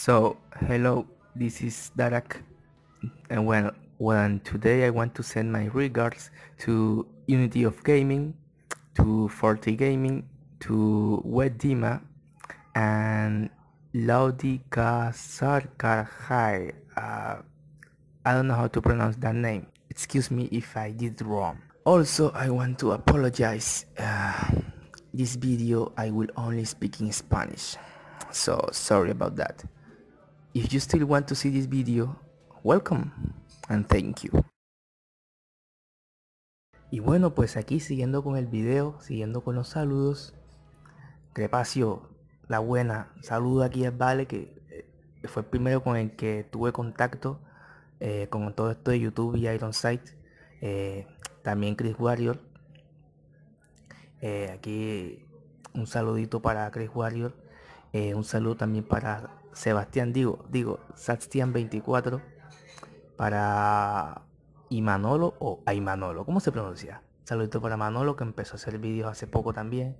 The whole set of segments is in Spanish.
So, hello, this is Darak, and well, well, today I want to send my regards to Unity of Gaming, to Forty Gaming, to Wet Dima, and Laudika Sarkarhai. Uh, I don't know how to pronounce that name. Excuse me if I did wrong. Also, I want to apologize. Uh, this video I will only speak in Spanish. So, sorry about that. If you still want to see this video, welcome and thank you. Y bueno, pues aquí siguiendo con el video, siguiendo con los saludos. Crepacio, la buena, saludo aquí a Vale, que eh, fue el primero con el que tuve contacto eh, con todo esto de YouTube y Iron Sight. Eh, también Chris Warrior. aquí un saludito para Chris Warrior. un saludo también para Sebastián digo, digo, Sebastián 24 para Imanolo o Imanolo, ¿cómo se pronuncia? Saludito para Manolo que empezó a hacer vídeos hace poco también.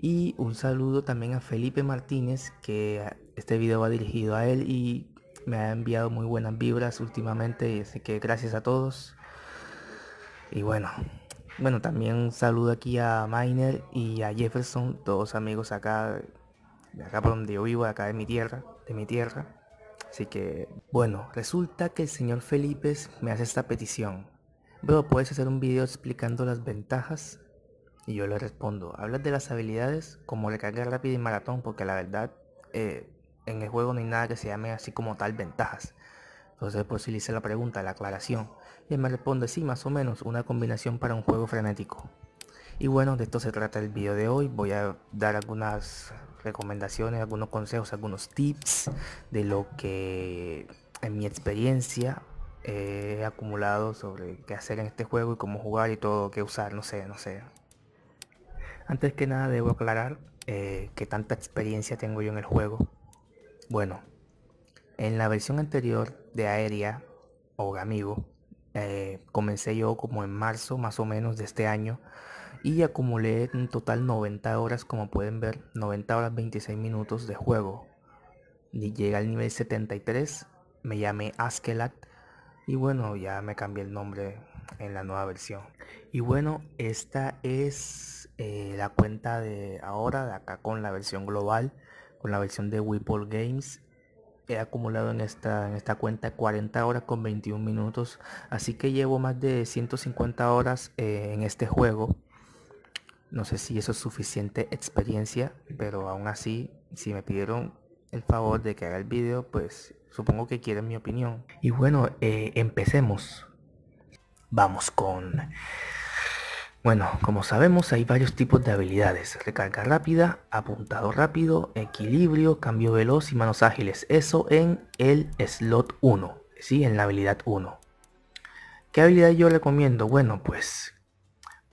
Y un saludo también a Felipe Martínez que este video va dirigido a él y me ha enviado muy buenas vibras últimamente, así que gracias a todos. Y bueno, bueno, también saludo aquí a Miner y a Jefferson, todos amigos acá de acá por donde yo vivo, acá de mi tierra, de mi tierra. Así que, bueno, resulta que el señor Felipe me hace esta petición. Bro, ¿puedes hacer un video explicando las ventajas? Y yo le respondo, hablas de las habilidades como recarga rápida y maratón, porque la verdad, eh, en el juego no hay nada que se llame así como tal ventajas. Entonces por si le hice la pregunta, la aclaración. Y él me responde, sí, más o menos, una combinación para un juego frenético. Y bueno, de esto se trata el video de hoy. Voy a dar algunas recomendaciones, algunos consejos, algunos tips de lo que en mi experiencia he acumulado sobre qué hacer en este juego y cómo jugar y todo, qué usar, no sé, no sé. Antes que nada debo aclarar eh, que tanta experiencia tengo yo en el juego. Bueno, en la versión anterior de Aérea o Gamigo, eh, comencé yo como en marzo más o menos de este año y acumulé en total 90 horas, como pueden ver, 90 horas 26 minutos de juego. Y llegué al nivel 73, me llamé Askelat y bueno, ya me cambié el nombre en la nueva versión. Y bueno, esta es eh, la cuenta de ahora, de acá con la versión global, con la versión de Whipple Games. He acumulado en esta, en esta cuenta 40 horas con 21 minutos, así que llevo más de 150 horas eh, en este juego. No sé si eso es suficiente experiencia, pero aún así, si me pidieron el favor de que haga el video, pues supongo que quieren mi opinión. Y bueno, eh, empecemos. Vamos con... Bueno, como sabemos hay varios tipos de habilidades. Recarga rápida, apuntado rápido, equilibrio, cambio veloz y manos ágiles. Eso en el slot 1, ¿sí? En la habilidad 1. ¿Qué habilidad yo recomiendo? Bueno, pues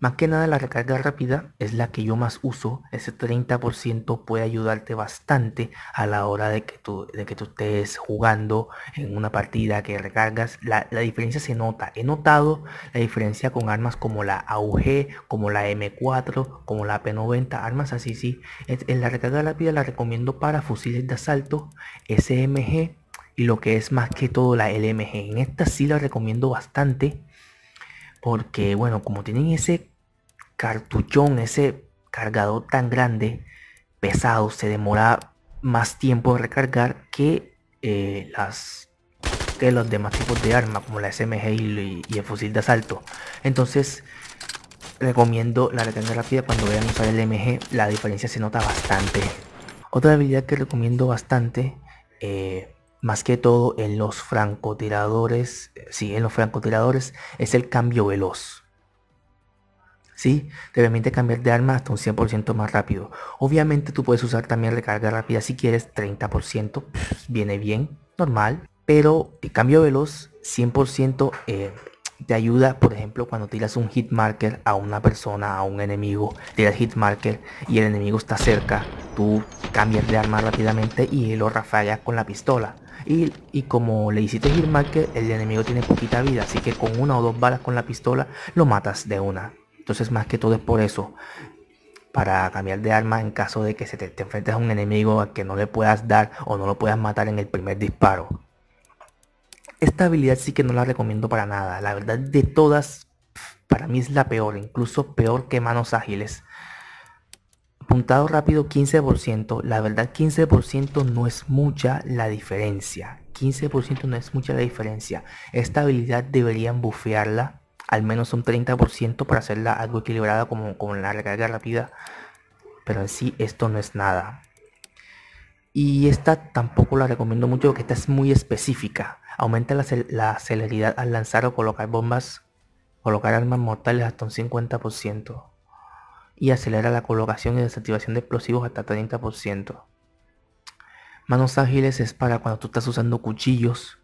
más que nada la recarga rápida es la que yo más uso. Ese 30% puede ayudarte bastante a la hora de que tú, que tú estés jugando en una partida que recargas. La, la, diferencia se nota. He notado la diferencia con armas como la AUG, como la M4, como la P90, armas así, sí. En la recarga rápida la recomiendo para fusiles de asalto, SMG y lo que es más que todo la LMG. En esta sí la recomiendo bastante. Porque bueno, como tienen ese cartuchón, ese cargador tan grande, pesado, se demora más tiempo de recargar que eh, las que los demás tipos de arma, como la SMG y, el fusil de asalto entonces recomiendo la recarga rápida cuando vayan a usar el MG la diferencia se nota bastante otra habilidad que recomiendo bastante eh, más que todo en los francotiradores sí en los francotiradores es el cambio veloz ¿sí? Te permite cambiar de arma hasta un 100% más rápido. Obviamente tú puedes usar también recarga rápida si quieres, 30%, pues, viene bien, normal. Pero el cambio veloz, 100% eh, te ayuda, por ejemplo, cuando tiras un hit marker a una persona, a un enemigo, tiras hit marker y el enemigo está cerca, tú cambias de arma rápidamente y lo rafagas con la pistola. Y, y, como le hiciste hit marker, el enemigo tiene poquita vida, así que con una o dos balas con la pistola lo matas de una. Entonces más que todo es por eso. Para cambiar de arma en caso de que se te, te enfrentes a un enemigo al que no le puedas dar o no lo puedas matar en el primer disparo. Esta habilidad sí que no la recomiendo para nada. La verdad de todas, para mí es la peor. Incluso peor que manos ágiles. Puntado rápido 15%. La verdad 15% no es mucha la diferencia. 15% no es mucha la diferencia. Esta habilidad deberían bufearla al menos un 30% para hacerla algo equilibrada como como la recarga rápida. Pero en sí esto no es nada. Y esta tampoco la recomiendo mucho porque esta es muy específica. Aumenta la, la celeridad al lanzar o colocar bombas, colocar armas mortales hasta un 50%. Y acelera la colocación y desactivación de explosivos hasta 30%. Manos ágiles es para cuando tú estás usando cuchillos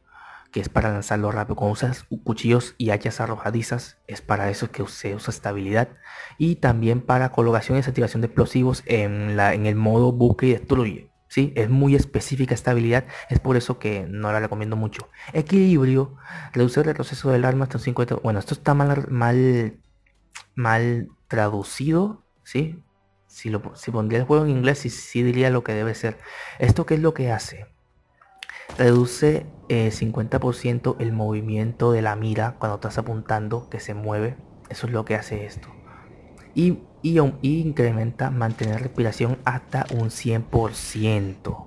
que es para lanzarlo rápido. Cuando usas cuchillos y hachas arrojadizas, es para eso que se usa estabilidad Y también para colocación y desactivación de explosivos en, la, en el modo busca y destruye. ¿sí? Es muy específica esta habilidad, es por eso que no la recomiendo mucho. Equilibrio, reducir el proceso del arma hasta un 50... Bueno, esto está mal, mal, mal traducido, ¿sí? Si, lo, pondría el juego en inglés, sí, sí diría lo que debe ser. ¿Esto qué es lo que hace? Reduce 50% eh, el movimiento de la mira cuando estás apuntando que se mueve. Eso es lo que hace esto. Y, y, incrementa mantener respiración hasta un 100%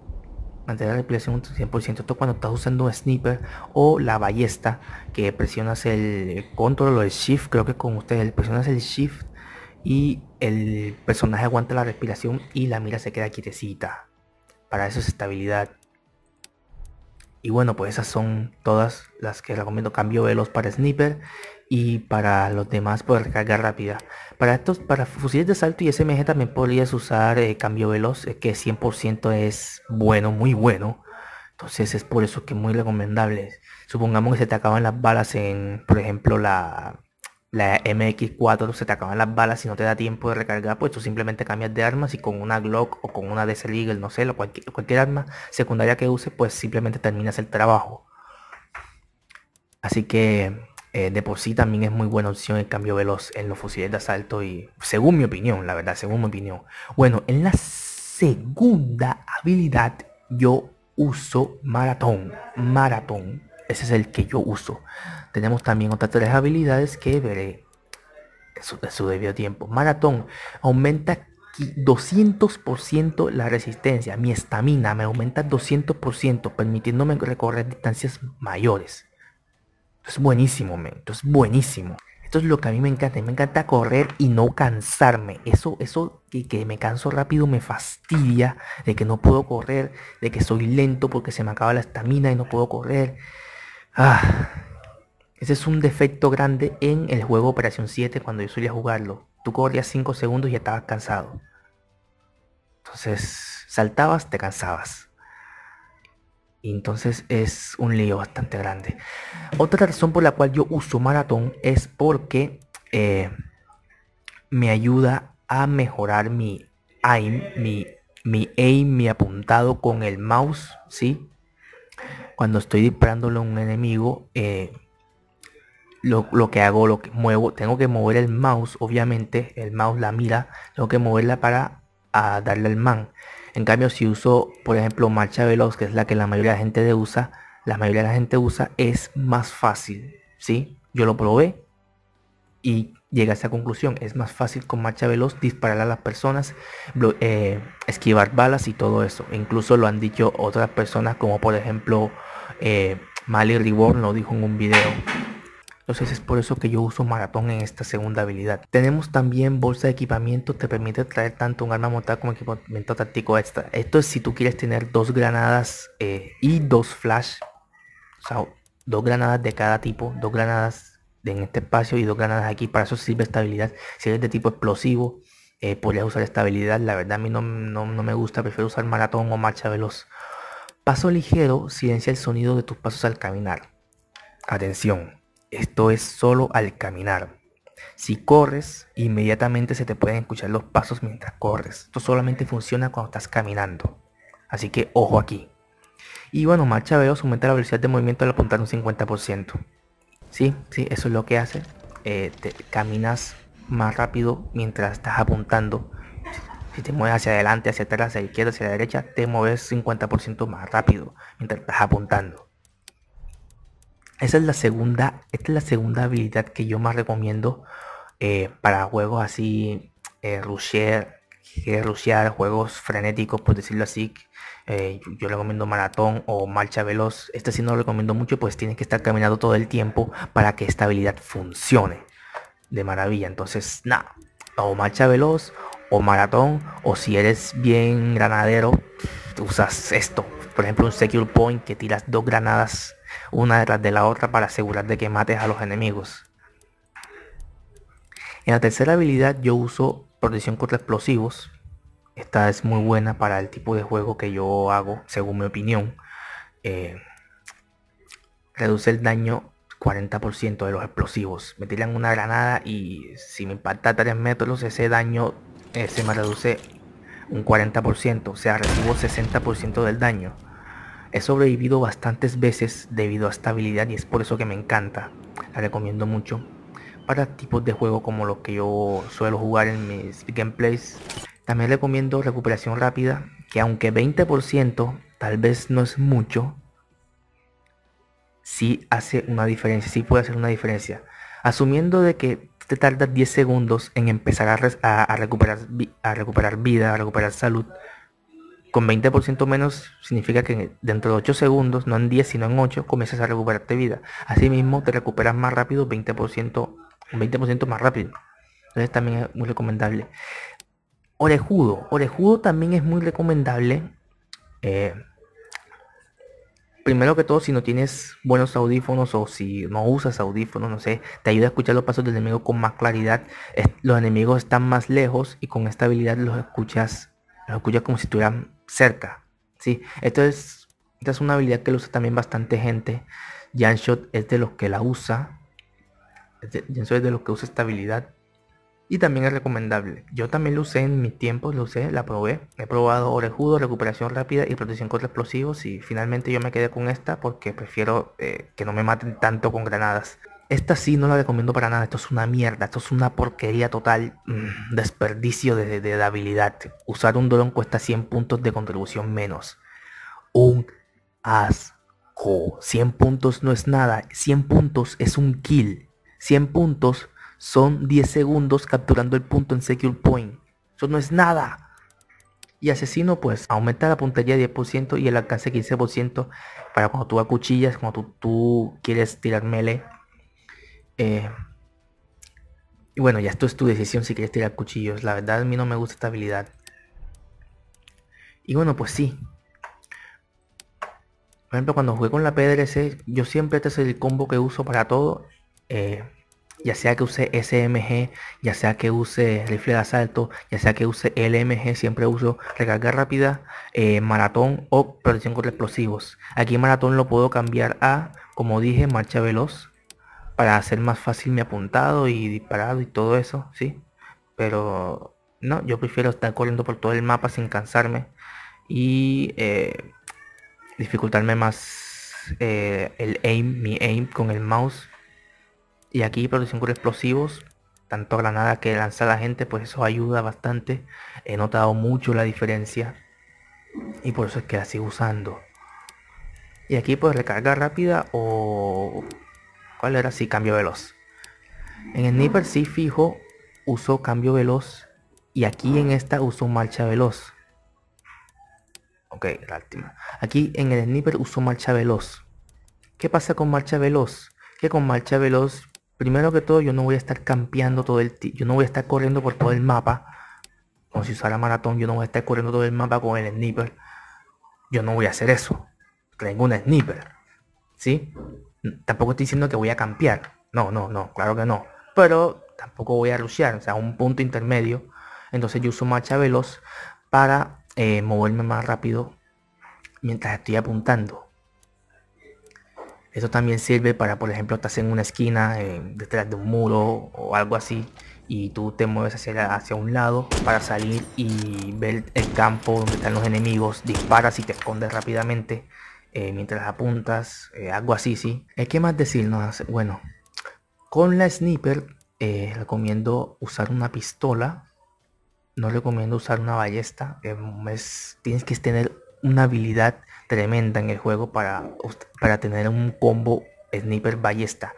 mantener la respiración un 100%. Esto cuando estás usando un sniper o la ballesta que presionas el control o el shift, creo que con ustedes presionas el shift y el personaje aguanta la respiración y la mira se queda quietecita. Para eso es estabilidad. Y bueno, pues esas son todas las que recomiendo. Cambio velos para sniper y para los demás por pues, recarga rápida. Para estos, para fusiles de salto y SMG también podrías usar eh, cambio veloz, eh, que 100% es bueno, muy bueno. Entonces es por eso que muy recomendable. Supongamos que se te acaban las balas en, por ejemplo, la la MX4 se te acaban las balas y no te da tiempo de recargar, pues tú simplemente cambias de armas y con una Glock o con una DC no sé, cualquier, cualquier arma secundaria que uses, pues simplemente terminas el trabajo. Así que eh, de por sí también es muy buena opción el cambio veloz en los fusiles de asalto y según mi opinión, la verdad, según mi opinión. Bueno, en la segunda habilidad yo uso maratón. Maratón. Ese es el que yo uso. Tenemos también otras tres habilidades que veré eh, en su, debido tiempo. Maratón aumenta 200% la resistencia. Mi estamina me aumenta 200%, permitiéndome recorrer distancias mayores. es buenísimo, men. es buenísimo. Esto es lo que a mí me encanta. Me encanta correr y no cansarme. Eso, eso que, que me canso rápido me fastidia. De que no puedo correr. De que soy lento porque se me acaba la estamina y no puedo correr. Ah, ese es un defecto grande en el juego Operación 7 cuando yo solía jugarlo. Tú corrías 5 segundos y estabas cansado. Entonces, saltabas, te cansabas. Y entonces es un lío bastante grande. Otra razón por la cual yo uso maratón es porque eh, me ayuda a mejorar mi aim, mi, aim, mi apuntado con el mouse, ¿sí? Cuando estoy disparándolo a un enemigo, eh, lo, que hago, lo que muevo, tengo que mover el mouse, obviamente, el mouse, la mira, tengo que moverla para darle al man. En cambio, si uso, por ejemplo, marcha veloz, que es la que la mayoría de la gente usa, la mayoría de la gente usa, es más fácil, ¿sí? Yo lo probé y llegué a esa conclusión. Es más fácil con marcha veloz disparar a las personas, eh, esquivar balas y todo eso. Incluso lo han dicho otras personas, como por ejemplo, eh, Mali Reborn lo dijo en un video. Entonces es por eso que yo uso maratón en esta segunda habilidad. Tenemos también bolsa de equipamiento, te permite traer tanto un arma montada como equipamiento táctico extra. Esto es si tú quieres tener dos granadas eh, y dos flash. O sea, dos granadas de cada tipo, dos granadas en este espacio y dos granadas aquí. Para eso sirve esta habilidad. Si eres de tipo explosivo, eh, podrías usar esta habilidad. La verdad a mí no, no me gusta, prefiero usar maratón o marcha veloz. Paso ligero silencia el sonido de tus pasos al caminar. Atención, esto es solo al caminar. Si corres, inmediatamente se te pueden escuchar los pasos mientras corres. Esto solamente funciona cuando estás caminando. Así que ojo aquí. Y bueno, marcha veo, aumenta la velocidad de movimiento al apuntar un 50%. Sí, sí, eso es lo que hace. Eh, caminas más rápido mientras estás apuntando. Si te mueves hacia adelante, hacia atrás, hacia izquierda, hacia la derecha, te mueves 50% más rápido mientras estás apuntando. Esa es la segunda, esta es la segunda habilidad que yo más recomiendo eh, para juegos así, eh, que rushear, juegos frenéticos, por decirlo así. Eh, yo, yo recomiendo maratón o marcha veloz. Este sí no lo recomiendo mucho, pues tienes que estar caminando todo el tiempo para que esta habilidad funcione de maravilla. Entonces, nada, o marcha veloz o maratón, o si eres bien granadero, usas esto. Por ejemplo, un Secure Point que tiras dos granadas una detrás de la otra para asegurar de que mates a los enemigos. En la tercera habilidad yo uso protección contra explosivos. Esta es muy buena para el tipo de juego que yo hago, según mi opinión. Eh, reduce el daño 40% de los explosivos. Me tiran una granada y si me impacta a 3 metros, ese daño se me reduce un 40%, o sea, recibo 60% del daño. He sobrevivido bastantes veces debido a esta habilidad y es por eso que me encanta. La recomiendo mucho para tipos de juego como los que yo suelo jugar en mis gameplays. También recomiendo recuperación rápida, que aunque 20% tal vez no es mucho, sí hace una diferencia, sí puede hacer una diferencia. Asumiendo de que te tardas 10 segundos en empezar recuperar, a recuperar vida, a recuperar salud, con 20% menos significa que dentro de 8 segundos, no en 10 sino en 8, comienzas a recuperarte vida. Asimismo, te recuperas más rápido, 20%, 20 más rápido. Entonces también es muy recomendable. Orejudo. Orejudo también es muy recomendable. Eh, primero que todo, si no tienes buenos audífonos o si no usas audífonos, no sé, te ayuda a escuchar los pasos del enemigo con más claridad. los enemigos están más lejos y con esta habilidad los escuchas lo escucha como si estuviera cerca, ¿sí? Esto es, esta es una habilidad que lo usa también bastante gente. Janshot es de los que la usa. Janshot es de los que usa esta habilidad. Y también es recomendable. Yo también lo usé en mi tiempo, lo usé, la probé. He probado orejudo, recuperación rápida y protección contra explosivos. Y finalmente yo me quedé con esta porque prefiero eh, que no me maten tanto con granadas. Esta sí no la recomiendo para nada. Esto es una mierda. Esto es una porquería total. Mm, desperdicio de, habilidad. Usar un dron cuesta 100 puntos de contribución menos. Un asco. 100 puntos no es nada. 100 puntos es un kill. 100 puntos son 10 segundos capturando el punto en Secure Point. Eso no es nada. Y asesino pues aumenta la puntería 10% y el alcance 15% para cuando tú cuchillas, cuando tú, tú quieres tirar melee eh, y bueno, ya esto es tu decisión si quieres tirar cuchillos. La verdad a mí no me gusta esta habilidad. Y bueno, pues sí. Por ejemplo, cuando jugué con la PDRC, yo siempre este es el combo que uso para todo. Eh, ya sea que use SMG, ya sea que use rifle de asalto, ya sea que use LMG, siempre uso recarga rápida, eh, maratón o protección contra explosivos. Aquí maratón lo puedo cambiar a, como dije, marcha veloz para hacer más fácil mi apuntado y disparado y todo eso, sí. Pero no, yo prefiero estar corriendo por todo el mapa sin cansarme y eh, dificultarme más eh, el aim, mi aim con el mouse. Y aquí producción explosivos, tanto granada que lanza la gente, pues eso ayuda bastante. He notado mucho la diferencia y por eso es que la sigo usando. Y aquí pues recarga rápida o ¿Cuál era? Sí, cambio veloz. En el Sniper sí fijo uso cambio veloz y aquí en esta uso marcha veloz. Ok, lástima. Aquí en el sniper uso marcha veloz. ¿Qué pasa con marcha veloz? Que con marcha veloz, primero que todo yo no voy a estar campeando todo el yo no voy a estar corriendo por todo el mapa. Como si usara maratón, yo no voy a estar corriendo todo el mapa con el sniper. Yo no voy a hacer eso. Tengo un sniper. ¿Sí? tampoco estoy diciendo que voy a campear, No, no, no, claro que no. Pero tampoco voy a rushear, o sea, un punto intermedio. Entonces yo uso marcha veloz para eh, moverme más rápido mientras estoy apuntando. Eso también sirve para, por ejemplo, estás en una esquina, eh, detrás de un muro o algo así, y tú te mueves hacia, hacia un lado para salir y ver el campo donde están los enemigos, disparas y te escondes rápidamente. Eh, mientras apuntas, eh, algo así, sí. Eh, ¿Qué más decir no Bueno, con la sniper recomiendo usar una pistola. No recomiendo usar una ballesta. Es, tienes que tener una habilidad tremenda en el juego para, para tener un combo sniper ballesta.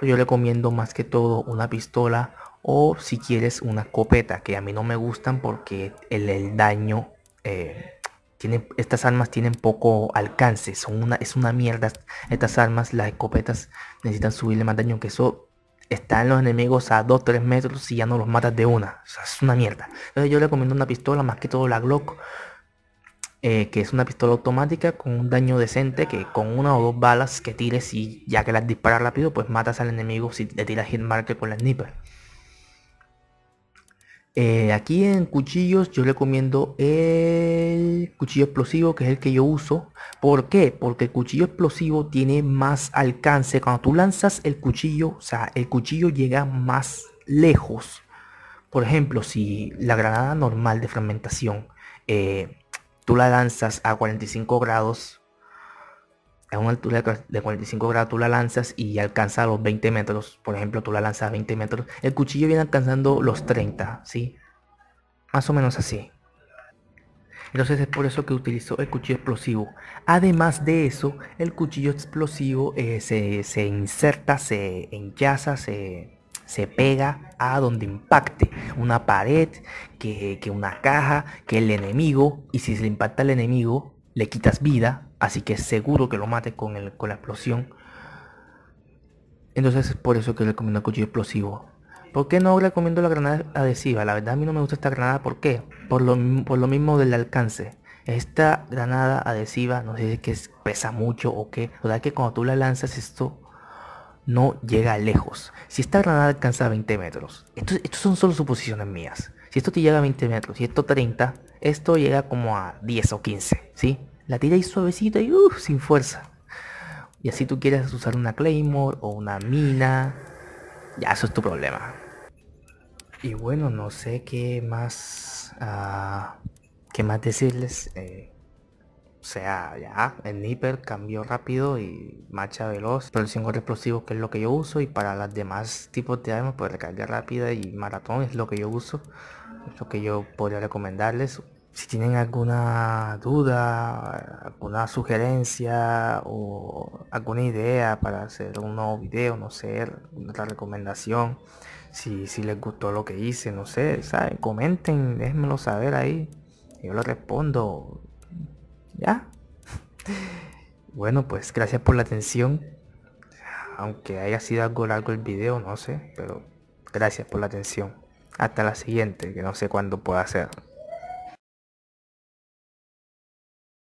Yo recomiendo más que todo una pistola o si quieres una copeta, que a mí no me gustan porque el, daño estas armas tienen poco alcance, son una, es una mierda. Estas armas, las escopetas, necesitan subirle más daño que eso. Están los enemigos a 2-3 metros y ya no los matas de una. O sea, es una mierda. Entonces yo le recomiendo una pistola, más que todo la Glock. Eh, que es una pistola automática con un daño decente que con una o dos balas que tires y ya que las disparas rápido pues matas al enemigo si le tiras hitmarker con la sniper. Eh, aquí en cuchillos yo recomiendo el cuchillo explosivo que es el que yo uso. ¿Por qué? Porque el cuchillo explosivo tiene más alcance. Cuando tú lanzas el cuchillo, o sea, el cuchillo llega más lejos. Por ejemplo, si la granada normal de fragmentación, eh, tú la lanzas a 45 grados a una altura de 45 grados tú la lanzas y alcanza los 20 metros. Por ejemplo, tú la lanzas a 20 metros. El cuchillo viene alcanzando los 30, ¿sí? Más o menos así. Entonces es por eso que utilizo el cuchillo explosivo. Además de eso, el cuchillo explosivo eh, se, inserta, se enchaza, se, pega a donde impacte. Una pared, que, que una caja, que el enemigo. Y si se le impacta al enemigo, le quitas vida, así que es seguro que lo mate con, el, con la explosión. Entonces es por eso que recomiendo el coche explosivo. ¿Por qué no recomiendo la granada adhesiva? La verdad a mí no me gusta esta granada, ¿por qué? Por lo, por lo mismo del alcance. Esta granada adhesiva, no sé si es que pesa mucho o qué. La verdad que cuando tú la lanzas esto no llega lejos. Si esta granada alcanza 20 metros, estos, son solo suposiciones mías. Si esto te llega a 20 metros, si esto 30, esto llega como a 10 o 15, ¿sí? La tira y suavecita uh, y sin fuerza. Y así tú quieres usar una Claymore o una mina, ya eso es tu problema. Y bueno, no sé qué más, ah, qué más decirles. Eh, o sea, ya, el Nipper cambió rápido y marcha veloz. Pero el explosivos explosivo que es lo que yo uso y para los demás tipos de armas, pues recarga rápida y maratón es lo que yo uso. Es lo que yo podría recomendarles. Si tienen alguna duda, alguna sugerencia o alguna idea para hacer un nuevo video, no sé, otra recomendación, si, si les gustó lo que hice, no sé, ¿saben? comenten, déjenmelo saber ahí. Yo les respondo, ¿Ya? Bueno, pues gracias por la atención. Aunque haya sido algo largo el video, no sé, pero gracias por la atención. Hasta la siguiente, que no sé cuándo pueda ser.